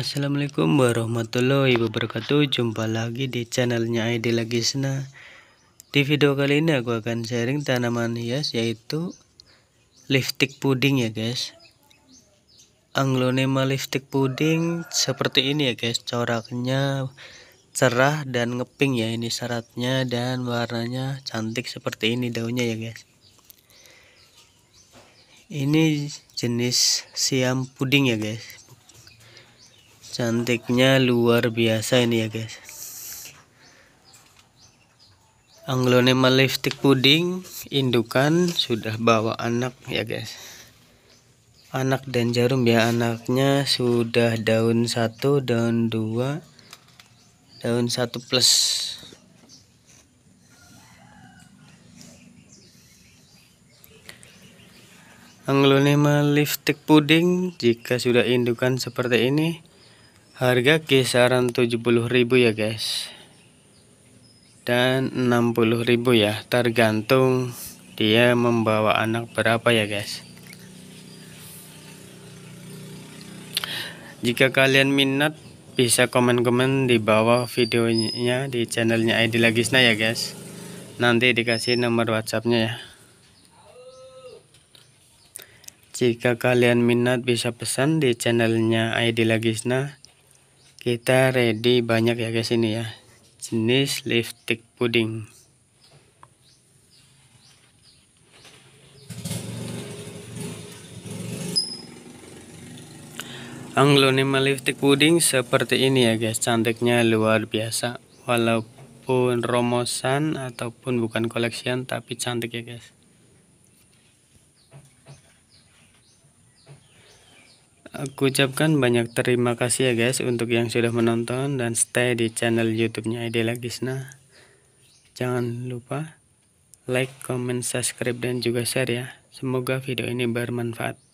Assalamualaikum warahmatullahi wabarakatuh Jumpa lagi di channelnya ID Lagisna Di video kali ini aku akan sharing tanaman hias yaitu Lipstick puding ya guys Anglonema lipstick puding seperti ini ya guys Coraknya cerah dan ngeping ya ini syaratnya dan warnanya cantik seperti ini daunnya ya guys Ini jenis siam puding ya guys cantiknya luar biasa ini ya guys anglonema lipstick puding indukan sudah bawa anak ya guys anak dan jarum ya anaknya sudah daun satu daun dua daun satu plus anglonema lipstick puding jika sudah indukan seperti ini harga kisaran 70.000 ya guys dan 60.000 ya tergantung dia membawa anak berapa ya guys jika kalian minat bisa komen-komen di bawah videonya di channelnya ID Lagisna ya guys nanti dikasih nomor whatsappnya ya jika kalian minat bisa pesan di channelnya ID Lagisna kita ready banyak ya guys ini ya jenis lipstick puding anglonema lipstick puding seperti ini ya guys cantiknya luar biasa walaupun romosan ataupun bukan koleksian tapi cantik ya guys Aku ucapkan banyak terima kasih ya guys untuk yang sudah menonton dan stay di channel YouTube-nya Idela Gisna. Jangan lupa like, comment, subscribe dan juga share ya. Semoga video ini bermanfaat.